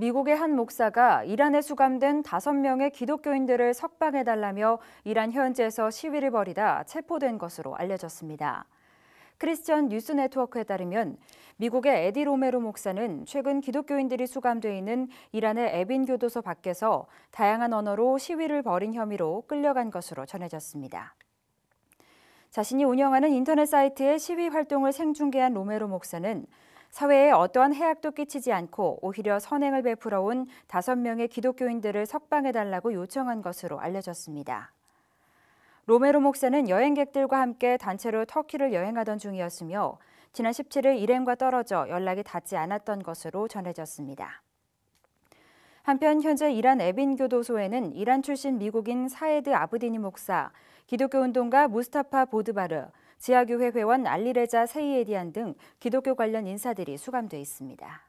미국의 한 목사가 이란에 수감된 5명의 기독교인들을 석방해달라며 이란 현지에서 시위를 벌이다 체포된 것으로 알려졌습니다. 크리스천 뉴스 네트워크에 따르면 미국의 에디 로메로 목사는 최근 기독교인들이 수감돼 있는 이란의 에빈 교도소 밖에서 다양한 언어로 시위를 벌인 혐의로 끌려간 것으로 전해졌습니다. 자신이 운영하는 인터넷 사이트의 시위 활동을 생중계한 로메로 목사는 사회에 어떠한 해악도 끼치지 않고 오히려 선행을 베풀어 온 다섯 명의 기독교인들을 석방해달라고 요청한 것으로 알려졌습니다. 로메로 목사는 여행객들과 함께 단체로 터키를 여행하던 중이었으며 지난 17일 일행과 떨어져 연락이 닿지 않았던 것으로 전해졌습니다. 한편 현재 이란 에빈 교도소에는 이란 출신 미국인 사에드 아브디니 목사, 기독교 운동가 무스타파 보드바르, 지하교회 회원 알리레자 세이에디안 등 기독교 관련 인사들이 수감돼 있습니다.